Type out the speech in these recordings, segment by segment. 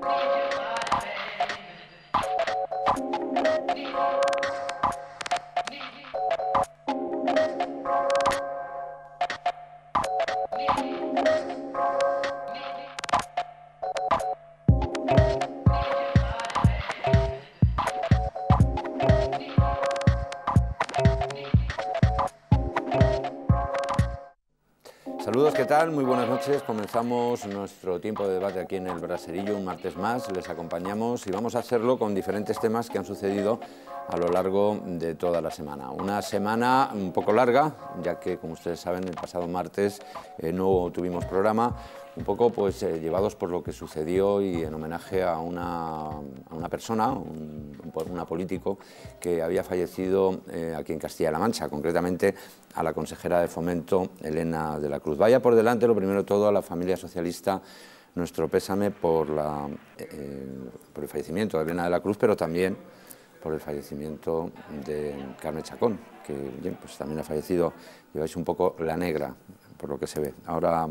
Bye. Muy buenas noches. Comenzamos nuestro tiempo de debate aquí en el Braserillo un martes más. Les acompañamos y vamos a hacerlo con diferentes temas que han sucedido a lo largo de toda la semana. Una semana un poco larga, ya que, como ustedes saben, el pasado martes eh, no tuvimos programa, un poco pues eh, llevados por lo que sucedió y en homenaje a una, a una persona, un, una político, que había fallecido eh, aquí en Castilla-La Mancha, concretamente a la consejera de Fomento, Elena de la Cruz. Vaya por delante, lo primero todo, a la familia socialista nuestro pésame por, la, por el fallecimiento de Elena de la Cruz, pero también por el fallecimiento de Carmen Chacón, que pues también ha fallecido, lleváis un poco la negra, por lo que se ve. Ahora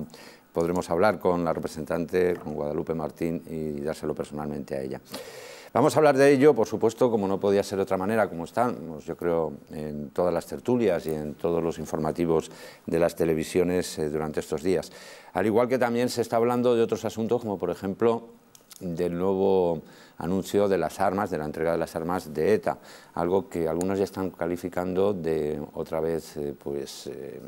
podremos hablar con la representante, con Guadalupe Martín, y dárselo personalmente a ella. Vamos a hablar de ello, por supuesto, como no podía ser de otra manera, como están, pues, yo creo, en todas las tertulias y en todos los informativos de las televisiones eh, durante estos días. Al igual que también se está hablando de otros asuntos, como por ejemplo del nuevo anuncio de las armas, de la entrega de las armas de ETA, algo que algunos ya están calificando de otra vez eh, pues, eh,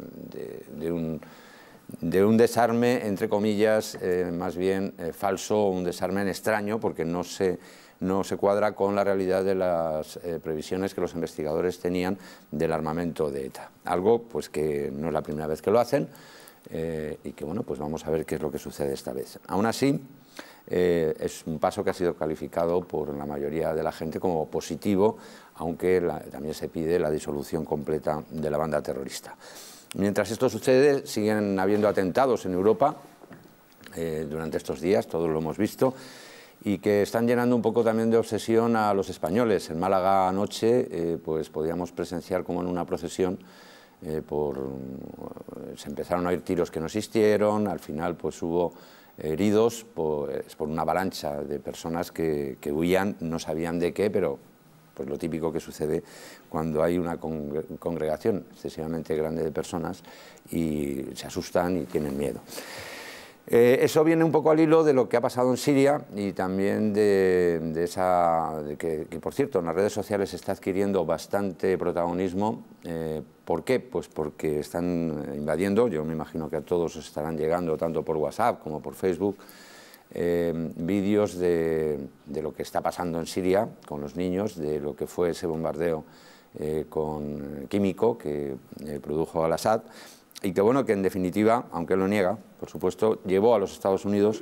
de, un, desarme, entre comillas, eh, más bien falso, un desarme en extraño, porque no se, no se cuadra con la realidad de las previsiones que los investigadores tenían del armamento de ETA. Algo pues, que no es la primera vez que lo hacen. y que bueno, pues vamos a ver qué es lo que sucede esta vez. Aún así, eh, es un paso que ha sido calificado por la mayoría de la gente como positivo, aunque también se pide la disolución completa de la banda terrorista. Mientras esto sucede, siguen habiendo atentados en Europa eh, durante estos días, todos lo hemos visto, y que están llenando un poco también de obsesión a los españoles. En Málaga anoche eh, pues podíamos presenciar como en una procesión por, se empezaron a oír tiros que no existieron, al final pues hubo heridos por, por una avalancha de personas que, huían, no sabían de qué, pero pues lo típico que sucede cuando hay una congregación excesivamente grande de personas y se asustan y tienen miedo. Eh, eso viene un poco al hilo de lo que ha pasado en Siria y también de, esa, que, por cierto en las redes sociales está adquiriendo bastante protagonismo. Eh, ¿Por qué? Pues porque están invadiendo, yo me imagino que a todos estarán llegando tanto por WhatsApp como por Facebook, eh, vídeos de, de, lo que está pasando en Siria con los niños, de lo que fue ese bombardeo con químico que produjo al-Assad y que bueno, que en definitiva, aunque lo niega, por supuesto, llevó a los Estados Unidos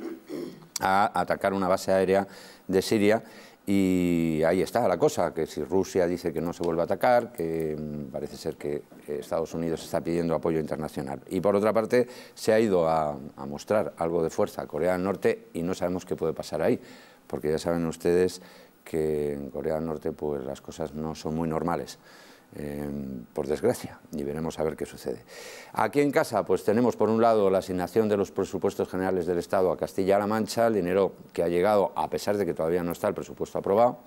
a atacar una base aérea de Siria y ahí está la cosa, que si Rusia dice que no se vuelve a atacar, que mm, parece ser que eh, Estados Unidos está pidiendo apoyo internacional. Y por otra parte, se ha ido a, a mostrar algo de fuerza a Corea del Norte y no sabemos qué puede pasar ahí, porque ya saben ustedes que en Corea del Norte pues, las cosas no son muy normales. Em, por desgracia, y veremos a ver qué sucede. Aquí en casa, pues tenemos por un lado la asignación de los presupuestos generales del Estado a Castilla-La Mancha, el dinero que ha llegado, a pesar de que todavía no está el presupuesto aprobado,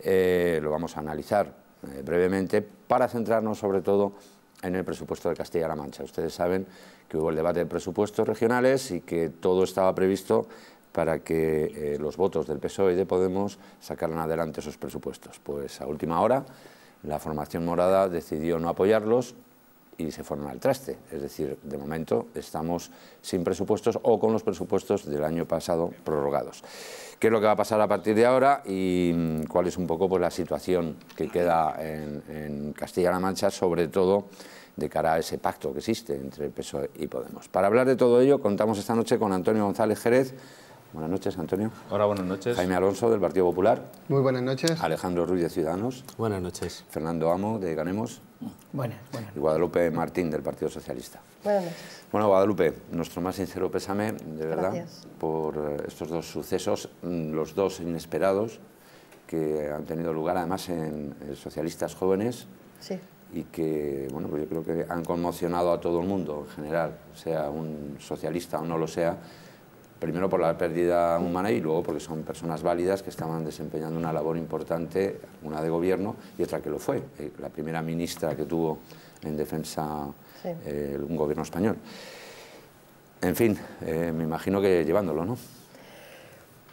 eh, lo vamos a analizar eh, brevemente, para centrarnos sobre todo en el presupuesto de Castilla-La Mancha. Ustedes saben que hubo el debate de presupuestos regionales y que todo estaba previsto para que eh, los votos del PSOE y de Podemos sacaran adelante esos presupuestos. Pues a última hora la formación morada decidió no apoyarlos y se fueron al traste. Es decir, de momento estamos sin presupuestos o con los presupuestos del año pasado prorrogados. ¿Qué es lo que va a pasar a partir de ahora y mm, cuál es un poco pues, la situación que queda en, Castilla-La Mancha, sobre todo de cara a ese pacto que existe entre PSOE y Podemos? Para hablar de todo ello, contamos esta noche con Antonio González Jerez, Buenas noches, Antonio. Hola, buenas noches. Jaime Alonso, del Partido Popular. Muy buenas noches. Alejandro Ruiz, de Ciudadanos. Buenas noches. Fernando Amo, de Ganemos. Buenas, buenas. Y Guadalupe Martín, del Partido Socialista. Buenas noches. Bueno, Guadalupe, nuestro más sincero pésame, de verdad, por eh, estos dos sucesos, mm, los dos inesperados, que han tenido lugar además en socialistas jóvenes. Sí y que, bueno, pues yo creo que han conmocionado a todo el mundo en general, sea un socialista o no lo sea, primero por la pérdida humana y luego porque son personas válidas que estaban desempeñando una labor importante, una de gobierno y otra que lo fue, eh, la primera ministra que tuvo en defensa eh, un gobierno español. En fin, eh, me imagino que llevándolo, ¿no?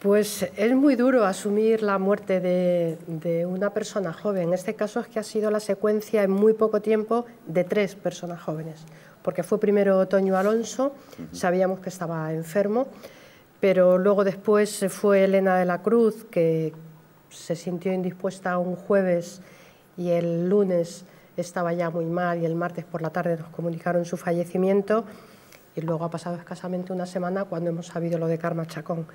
Pues es muy duro asumir la muerte de, una persona joven. En este caso es que ha sido la secuencia en muy poco tiempo de tres personas jóvenes, porque fue primero Toño Alonso, sabíamos que estaba enfermo, pero luego después fue Elena de la Cruz, que se sintió indispuesta un jueves y el lunes estaba ya muy mal y el martes por la tarde nos comunicaron su fallecimiento y luego ha pasado escasamente una semana cuando hemos sabido lo de Karma Chacón.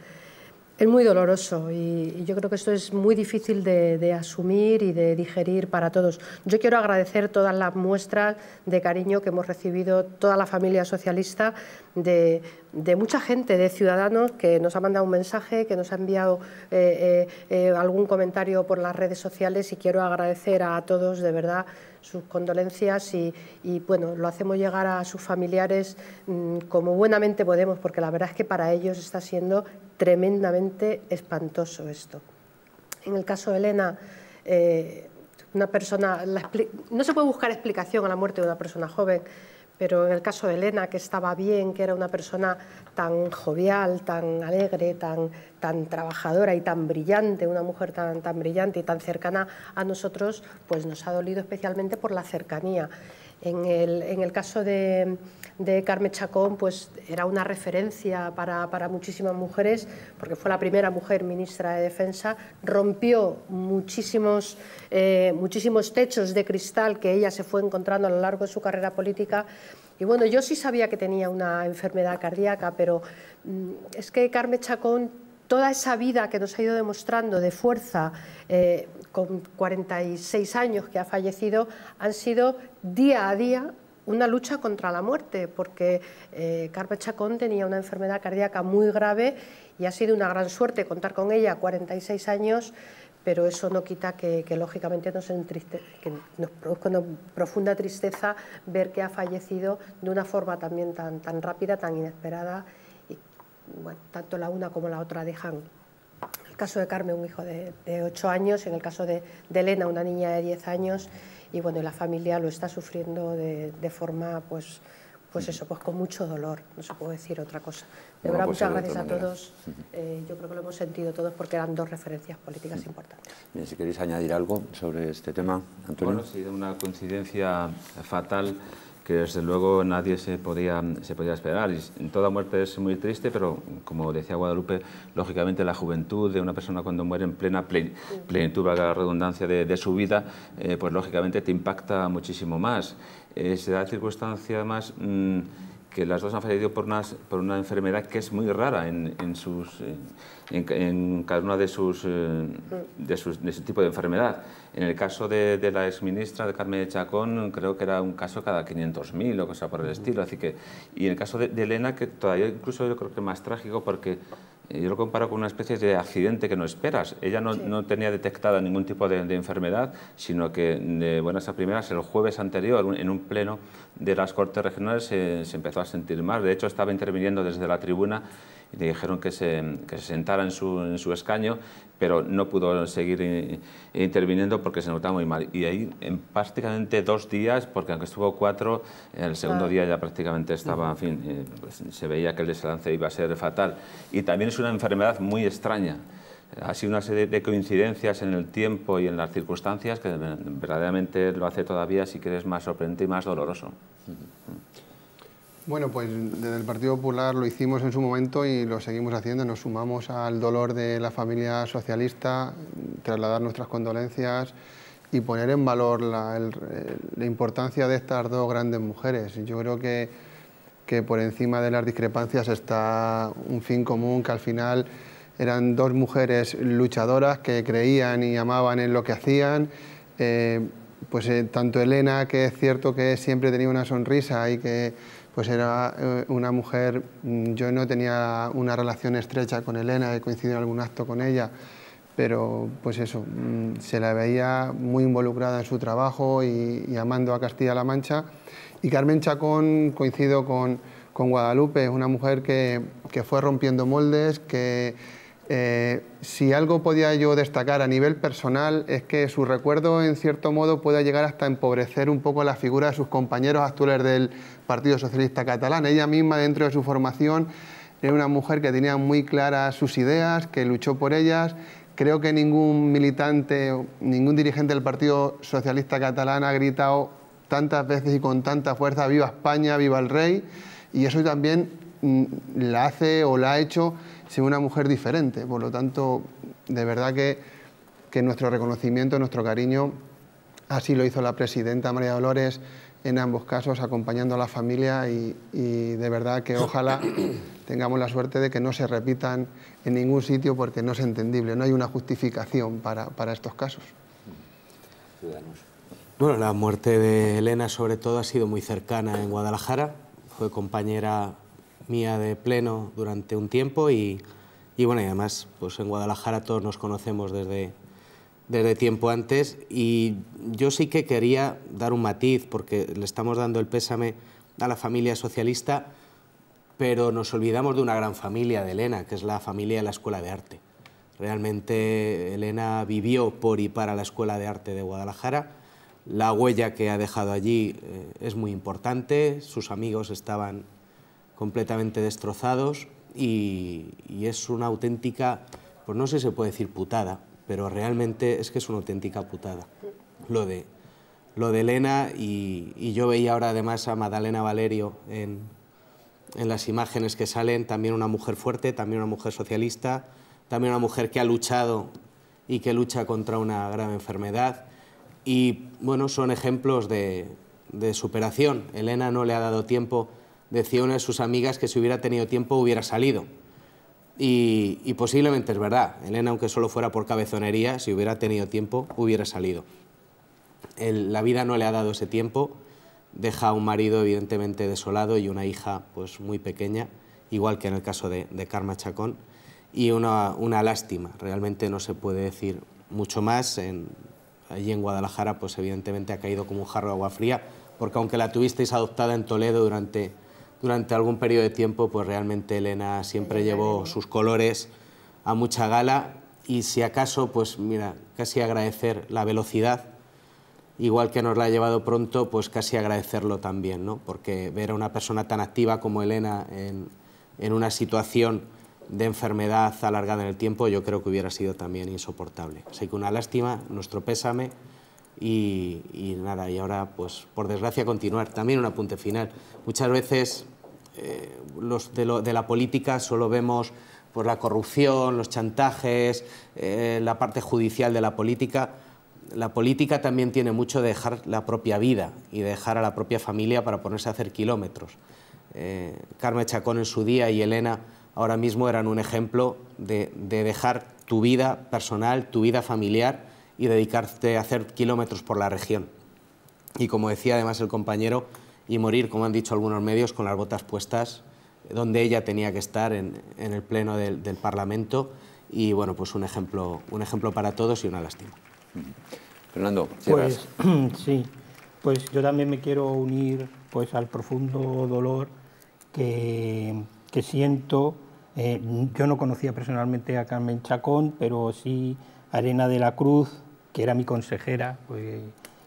Es muy doloroso y yo creo que esto es muy difícil de, asumir y de digerir para todos. Yo quiero agradecer todas las muestras de cariño que hemos recibido toda la familia socialista de, mucha gente, de ciudadanos que nos ha mandado un mensaje, que nos ha enviado eh, eh, eh, algún comentario por las redes sociales y quiero agradecer a todos de verdad sus condolencias y, bueno, lo hacemos llegar a sus familiares mm, como buenamente podemos, porque la verdad es que para ellos está siendo tremendamente espantoso esto. En el caso de Elena, eh, una persona, no se puede buscar explicación a la muerte de una persona joven, pero en el caso de Elena, que estaba bien, que era una persona tan jovial, tan alegre, tan, trabajadora y tan brillante, una mujer tan, brillante y tan cercana a nosotros, pues nos ha dolido especialmente por la cercanía. en el caso de, de Carmen Chacón pues, era una referencia para, muchísimas mujeres, porque fue la primera mujer ministra de Defensa, rompió muchísimos, eh, muchísimos techos de cristal que ella se fue encontrando a lo largo de su carrera política. Y bueno, yo sí sabía que tenía una enfermedad cardíaca, pero mm, es que Carmen Chacón, toda esa vida que nos ha ido demostrando de fuerza, eh, con 46 años que ha fallecido, han sido día a día una lucha contra la muerte, porque eh, Carpe Chacón tenía una enfermedad cardíaca muy grave y ha sido una gran suerte contar con ella 46 años, pero eso no quita que, lógicamente nos, entriste, produzca una profunda tristeza ver que ha fallecido de una forma también tan, tan rápida, tan inesperada, y tanto la una como la otra dejan en el caso de Carmen un hijo de, de 8 años, en el caso de, de, Elena una niña de 10 años y bueno, la familia lo está sufriendo de, de forma pues pues eso, pues con mucho dolor, no se puede decir otra cosa. De verdad, pues muchas gracias a todos. Eh, yo creo que lo hemos sentido todos porque eran dos referencias políticas importantes. si queréis añadir algo sobre este tema, Antonio. Bueno, ha sido una coincidencia fatal que desde luego nadie se podía, se podía esperar. Y toda muerte es muy triste, pero como decía Guadalupe, lógicamente la juventud de una persona cuando muere en plena plenitud, valga la redundancia de, su vida, eh, pues lógicamente te impacta muchísimo más. Eh, se da circunstancia más... Mm, que las dos han fallecido por, una enfermedad que es muy rara en, sus, en, cada una de sus, eh, de, sus, de su tipo de enfermedad. En el caso de, la la exministra de Carmen de Chacón, creo que era un caso cada 500.000 o cosa por el estilo. Así que, y en el caso de, de Elena, que todavía incluso yo creo que es más trágico porque eh, yo lo comparo con una especie de accidente que no esperas. Ella no, tenía detectada ningún tipo de, enfermedad, sino que de buenas a primeras, el jueves anterior, en un pleno de las Cortes Regionales, se, eh, se, empezó a sentir mal. De hecho, estaba interviniendo desde la tribuna y le dijeron que se, que se sentara en su, escaño, pero no pudo seguir interviniendo porque se notaba muy mal. Y ahí en prácticamente dos días, porque aunque estuvo cuatro, el segundo día ya prácticamente estaba, en fin, eh, pues, se veía que el desalance iba a ser fatal. Y también es una enfermedad muy extraña ha sido una serie de coincidencias en el tiempo y en las circunstancias que verdaderamente lo hace todavía, si quieres, más sorprendente y más doloroso. Bueno, pues desde el Partido Popular lo hicimos en su momento y lo seguimos haciendo. Nos sumamos al dolor de la familia socialista, trasladar nuestras condolencias y poner en valor la, importancia de estas dos grandes mujeres. Yo creo que, que por encima de las discrepancias está un fin común que al final eran dos mujeres luchadoras que creían y amaban en lo que hacían. Eh, pues eh, tanto Elena, que es cierto que siempre tenía una sonrisa y que pues era eh, una mujer, mm, yo no tenía una relación estrecha con Elena, he coincidido en algún acto con ella, pero pues eso, mm, se la veía muy involucrada en su trabajo y, amando a Castilla-La Mancha. Y Carmen Chacón coincido con, con Guadalupe, es una mujer que, que fue rompiendo moldes, que eh, si algo podía yo destacar a nivel personal es que su recuerdo, en cierto modo, puede llegar hasta empobrecer un poco la figura de sus compañeros actuales del Partido Socialista Catalán. Ella misma, dentro de su formación, era una mujer que tenía muy claras sus ideas, que luchó por ellas. Creo que ningún militante, ningún dirigente del Partido Socialista Catalán ha gritado tantas veces y con tanta fuerza, viva España, viva el rey, y eso también mm, la hace o la ha hecho sino una mujer diferente. Por lo tanto, de verdad que, que nuestro reconocimiento, nuestro cariño, así lo hizo la presidenta María Dolores en ambos casos, acompañando a la familia y, de verdad que ojalá tengamos la suerte de que no se repitan en ningún sitio porque no es entendible, no hay una justificación para, para estos casos. Bueno, la muerte de Elena sobre todo ha sido muy cercana en Guadalajara, fue compañera mía de pleno durante un tiempo y, y bueno, y además pues en Guadalajara todos nos conocemos desde, desde tiempo antes y yo sí que quería dar un matiz porque le estamos dando el pésame a la familia socialista, pero nos olvidamos de una gran familia de Elena, que es la familia de la Escuela de Arte. Realmente Elena vivió por y para la Escuela de Arte de Guadalajara. La huella que ha dejado allí eh, es muy importante, sus amigos estaban completamente destrozados y, es una auténtica, pues no sé si se puede decir putada, pero realmente es que es una auténtica putada. Lo de, lo de Elena y, yo veía ahora además a Madalena Valerio en, las imágenes que salen, también una mujer fuerte, también una mujer socialista, también una mujer que ha luchado y que lucha contra una grave enfermedad. Y bueno, son ejemplos de superación. Elena no le ha dado tiempo decía una de sus amigas que si hubiera tenido tiempo hubiera salido. Y, posiblemente es verdad. Elena, aunque solo fuera por cabezonería, si hubiera tenido tiempo, hubiera salido. la vida no le ha dado ese tiempo. Deja a un marido evidentemente desolado y una hija pues muy pequeña, igual que en el caso de, Karma Chacón. Y una, una, lástima, realmente no se puede decir mucho más. allí en Guadalajara, pues evidentemente ha caído como un jarro de agua fría, porque aunque la tuvisteis adoptada en Toledo durante durante algún periodo de tiempo, pues realmente Elena siempre llevó sus colores a mucha gala y si acaso, pues mira, casi agradecer la velocidad, igual que nos la ha llevado pronto, pues casi agradecerlo también, ¿no? Porque ver a una persona tan activa como Elena en, una situación de enfermedad alargada en el tiempo, yo creo que hubiera sido también insoportable. Así que una lástima, nuestro pésame. Y, nada, y ahora, pues por desgracia, continuar. También un apunte final. Muchas veces eh, los de, la política solo vemos pues, la corrupción, los chantajes, eh, la parte judicial de la política. La política también tiene mucho de dejar la propia vida y dejar a la propia familia para ponerse a hacer kilómetros. Eh, Carmen Chacón en su día y Elena ahora mismo eran un ejemplo de dejar tu vida personal, tu vida familiar, y dedicarte a hacer kilómetros por la región. Y como decía además el compañero, y morir, como han dicho algunos medios, con las botas puestas, eh, donde ella tenía que estar, en, en el pleno del, del, Parlamento. Y bueno, pues un ejemplo, un ejemplo para todos y una lástima. Fernando, Pues, sí, pues yo también me quiero unir pues, al profundo dolor que, que siento. Eh, yo no conocía personalmente a Carmen Chacón, pero sí Arena de la Cruz, que era mi consejera, pues,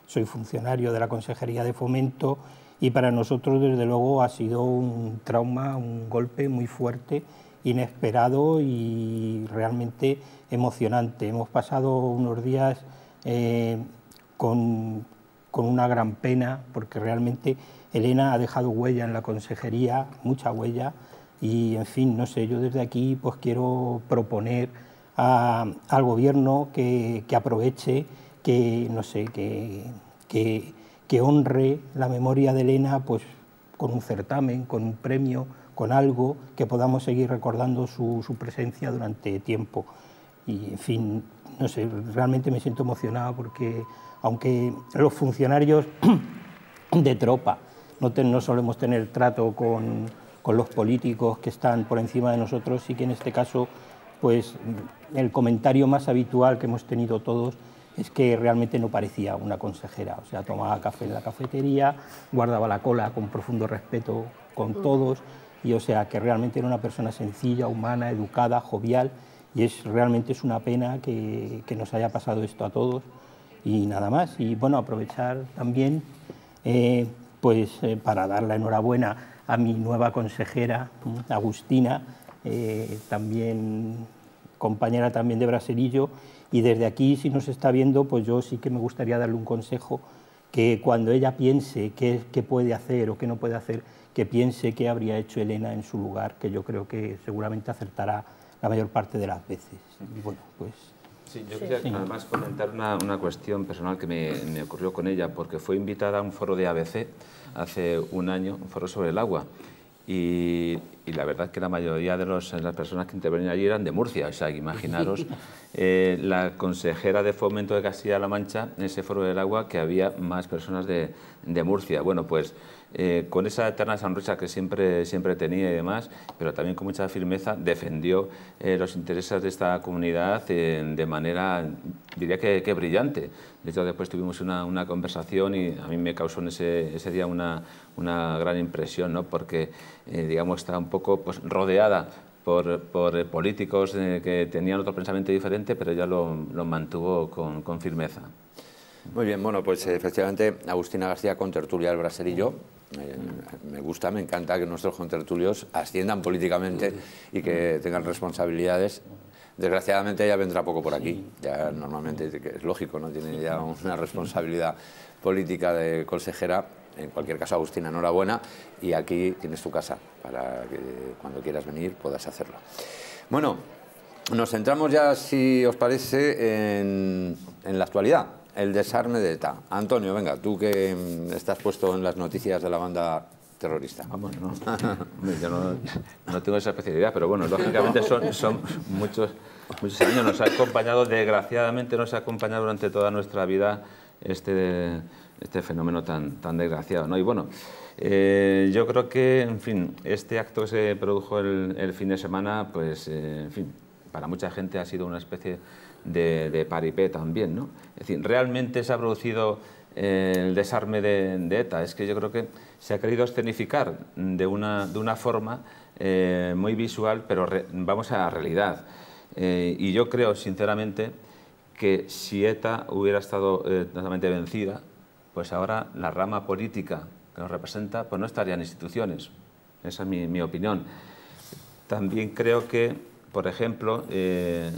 soy funcionario de la Consejería de Fomento y para nosotros desde luego ha sido un trauma, un golpe muy fuerte, inesperado y realmente emocionante. Hemos pasado unos días eh, con, con una gran pena porque realmente Elena ha dejado huella en la consejería, mucha huella, y en fin, no sé, yo desde aquí pues quiero proponer al gobierno que, aproveche, que no sé, que, honre la memoria de Elena pues, con un certamen, con un premio, con algo que podamos seguir recordando su, presencia durante tiempo. Y en fin, no sé, realmente me siento emocionado porque aunque los funcionarios de tropa no, solemos tener trato con, con los políticos que están por encima de nosotros, y que en este caso pues el comentario más habitual que hemos tenido todos es que realmente no parecía una consejera, o sea, tomaba café en la cafetería, guardaba la cola con profundo respeto con mm. todos, y o sea, que realmente era una persona sencilla, humana, educada, jovial, y es realmente es una pena que, nos haya pasado esto a todos, y nada más, y bueno, aprovechar también eh, pues eh, para dar la enhorabuena a mi nueva consejera, Agustina, eh, también compañera también de Braserillo, y desde aquí, si nos está viendo, pues yo sí que me gustaría darle un consejo, que cuando ella piense qué, qué puede hacer o qué no puede hacer, que piense qué habría hecho Elena en su lugar, que yo creo que seguramente acertará la mayor parte de las veces. pues... Sí, yo quería además comentar una, cuestión personal que me, me, ocurrió con ella, porque fue invitada a un foro de ABC hace un año, un foro sobre el agua, y, la verdad que la mayoría de las personas que intervenían allí eran de Murcia. O sea, imaginaros eh, la consejera de fomento de Castilla-La Mancha en ese foro del agua que había más personas de, de Murcia. Bueno, pues eh, con esa eterna sonrisa que siempre, siempre tenía y demás, pero también con mucha firmeza defendió eh, los intereses de esta comunidad eh, de manera, diría que, brillante. De hecho, después tuvimos una, conversación y a mí me causó en ese, día una, gran impresión, ¿no? porque, digamos, está un poco pues, rodeada por, políticos que tenían otro pensamiento diferente, pero ella lo, mantuvo con firmeza. Muy bien, bueno, pues eh, efectivamente Agustina García con Tertulia del eh, me gusta, me encanta que nuestros contertulios asciendan políticamente y que tengan responsabilidades. Desgraciadamente ella vendrá poco por aquí, ya normalmente es lógico, no tiene ya una responsabilidad política de consejera. En cualquier caso, Agustina, enhorabuena y aquí tienes tu casa para que cuando quieras venir puedas hacerlo. Bueno, nos centramos ya, si os parece, en la actualidad el desarme de ETA. Antonio, venga, tú que mm, estás puesto en las noticias de la banda terrorista. Vamos, ah, no. Yo no, tengo esa especialidad, pero bueno, lógicamente son, son muchos, muchos años. Nos ha acompañado, desgraciadamente nos ha acompañado durante toda nuestra vida este, este fenómeno tan, desgraciado. ¿no? Y bueno, eh, yo creo que, en fin, este acto que se produjo el, fin de semana, pues, eh, en fin, para mucha gente ha sido una especie de, paripé también. ¿no? Es decir, realmente se ha producido eh, el desarme de, ETA. Es que yo creo que se ha querido escenificar de una, de una forma eh, muy visual, pero vamos a la realidad. Eh, y yo creo, sinceramente, que si ETA hubiera estado totalmente vencida, pues ahora la rama política que nos representa, pues no estaría en instituciones. Esa es mi, mi opinión. También creo que por ejemplo, eh,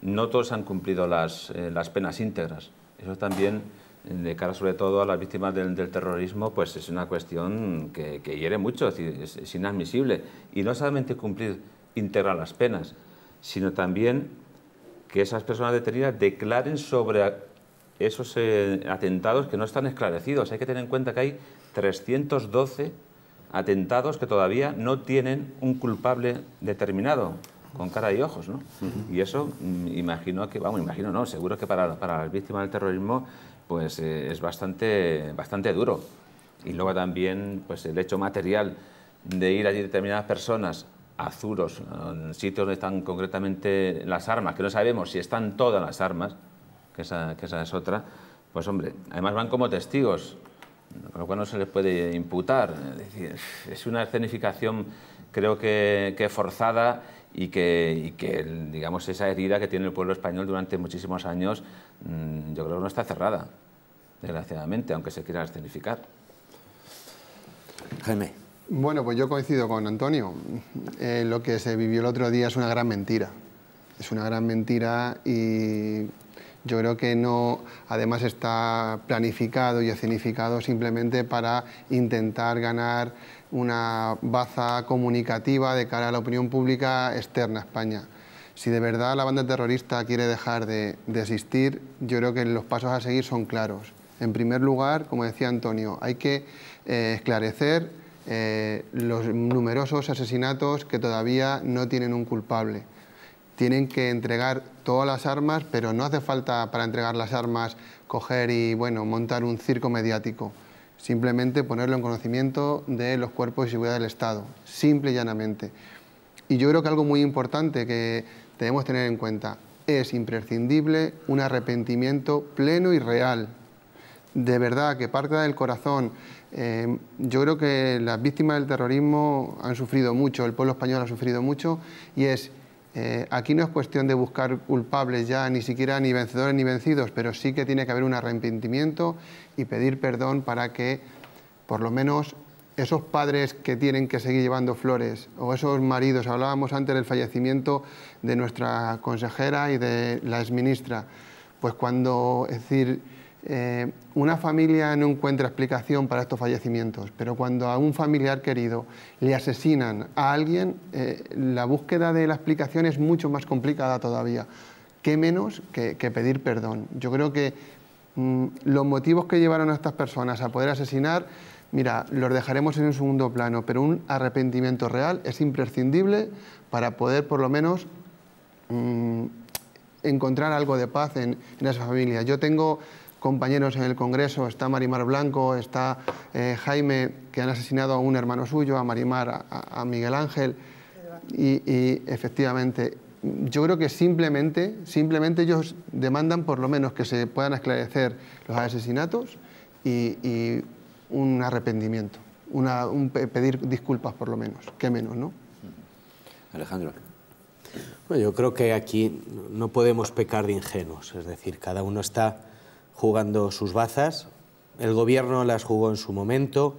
no todos han cumplido las, eh, penas íntegras. Eso también, eh, de cara sobre todo a las víctimas del, terrorismo, pues es una cuestión que, hiere mucho, es, inadmisible. Y no solamente cumplir íntegras las penas, sino también que esas personas detenidas declaren sobre esos atentados que no están esclarecidos. Hay que tener en cuenta que hay 312 atentados que todavía no tienen un culpable determinado con cara y ojos, ¿no? Y eso, mm, imagino que, vamos, imagino no, seguro que para, para las víctimas del terrorismo, pues eh, es bastante, bastante duro. Y luego también, pues el hecho material de ir allí determinadas personas a Zuros, en sitios donde están concretamente las armas, que no sabemos si están todas las armas, que esa, que esa es otra, pues hombre, además van como testigos, con lo cual no se les puede imputar. Es, decir, es una escenificación creo que, que forzada y que, digamos, esa herida que tiene el pueblo español durante muchísimos años, mm, yo creo que no está cerrada, desgraciadamente, aunque se quiera escenificar. Jaime. Bueno, pues yo coincido con Antonio. Eh, lo que se vivió el otro día es una gran mentira. Es una gran mentira y yo creo que no, además está planificado y escenificado simplemente para intentar ganar una baza comunicativa de cara a la opinión pública externa a España. Si de verdad la banda terrorista quiere dejar de, existir, yo creo que los pasos a seguir son claros. En primer lugar, como decía Antonio, hay que eh, esclarecer eh, los numerosos asesinatos que todavía no tienen un culpable tienen que entregar todas las armas, pero no hace falta para entregar las armas coger y bueno, montar un circo mediático. Simplemente ponerlo en conocimiento de los cuerpos de seguridad del Estado, simple y llanamente. Y yo creo que algo muy importante que debemos tener en cuenta es imprescindible un arrepentimiento pleno y real. De verdad, que parta del corazón. Eh, yo creo que las víctimas del terrorismo han sufrido mucho, el pueblo español ha sufrido mucho y es eh, aquí no es cuestión de buscar culpables ya, ni siquiera ni vencedores ni vencidos, pero sí que tiene que haber un arrepentimiento y pedir perdón para que por lo menos esos padres que tienen que seguir llevando flores o esos maridos, hablábamos antes del fallecimiento de nuestra consejera y de la exministra, pues cuando, es decir, eh, una familia no encuentra explicación para estos fallecimientos, pero cuando a un familiar querido le asesinan a alguien, eh, la búsqueda de la explicación es mucho más complicada todavía. ¿Qué menos que, pedir perdón? Yo creo que mm, los motivos que llevaron a estas personas a poder asesinar, mira, los dejaremos en un segundo plano, pero un arrepentimiento real es imprescindible para poder por lo menos... Mm, encontrar algo de paz en, en esa familia. Yo tengo compañeros en el Congreso, está Marimar Blanco, está eh, Jaime, que han asesinado a un hermano suyo, a Marimar, a, Miguel Ángel, y, efectivamente, yo creo que simplemente, simplemente ellos demandan por lo menos que se puedan esclarecer los asesinatos y, un arrepentimiento, una, pedir disculpas por lo menos, qué menos, ¿no? Alejandro. Bueno, yo creo que aquí no podemos pecar de ingenuos, es decir, cada uno está jugando sus bazas. El gobierno las jugó en su momento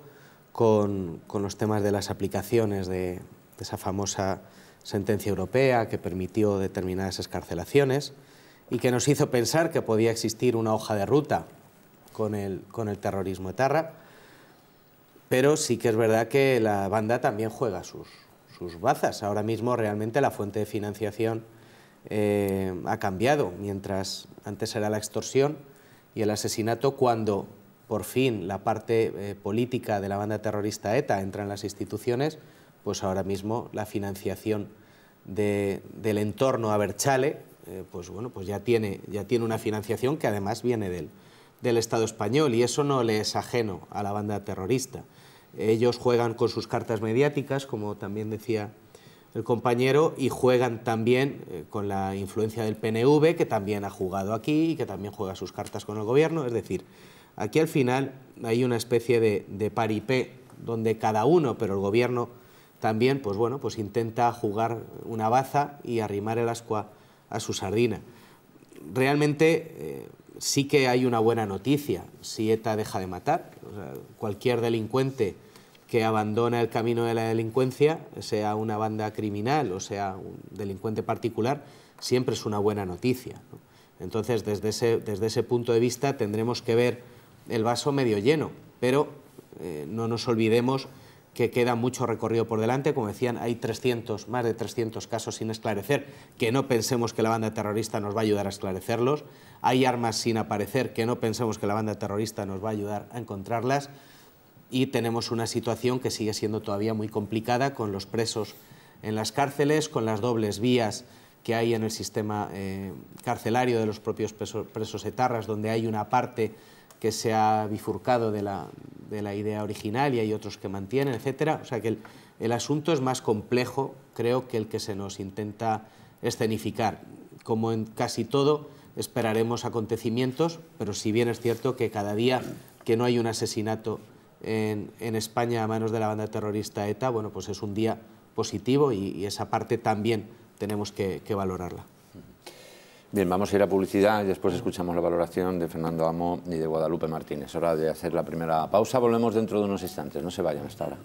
con, los temas de las aplicaciones de, esa famosa sentencia europea que permitió determinadas escarcelaciones y que nos hizo pensar que podía existir una hoja de ruta con el, con el terrorismo etarra. Pero sí que es verdad que la banda también juega sus, bazas. Ahora mismo realmente la fuente de financiación eh, ha cambiado. Mientras antes era la extorsión, y el asesinato cuando por fin la parte eh, política de la banda terrorista ETA entra en las instituciones, pues ahora mismo la financiación del entorno a Berchale, eh, pues bueno, pues ya tiene, ya tiene una financiación que además viene del, del Estado español y eso no le es ajeno a la banda terrorista. Ellos juegan con sus cartas mediáticas, como también decía el compañero y juegan también eh, con la influencia del PNV, que también ha jugado aquí y que también juega sus cartas con el gobierno. Es decir, aquí al final hay una especie de, paripé donde cada uno, pero el gobierno también, pues bueno, pues intenta jugar una baza y arrimar el ascua a su sardina. Realmente eh, sí que hay una buena noticia, si ETA deja de matar, cualquier delincuente que abandona el camino de la delincuencia, sea una banda criminal o sea un delincuente particular, siempre es una buena noticia. Entonces, desde ese, punto de vista, tendremos que ver el vaso medio lleno, pero eh, no nos olvidemos que queda mucho recorrido por delante. Como decían, hay 300, más de 300 casos sin esclarecer, que no pensemos que la banda terrorista nos va a ayudar a esclarecerlos. Hay armas sin aparecer, que no pensemos que la banda terrorista nos va a ayudar a encontrarlas y tenemos una situación que sigue siendo todavía muy complicada con los presos en las cárceles, con las dobles vías que hay en el sistema eh, carcelario de los propios presos, etarras, donde hay una parte que se ha bifurcado de la, de la idea original y hay otros que mantienen, etc. O sea que el, el asunto es más complejo, creo, que el que se nos intenta escenificar. Como en casi todo, esperaremos acontecimientos, pero si bien es cierto que cada día que no hay un asesinato en, España a manos de la banda terrorista ETA, bueno, pues es un día positivo y, esa parte también tenemos que, que, valorarla. Bien, vamos a ir a publicidad y después escuchamos la valoración de Fernando Amo y de Guadalupe Martínez. Hora de hacer la primera pausa. Volvemos dentro de unos instantes. No se vayan hasta ahora.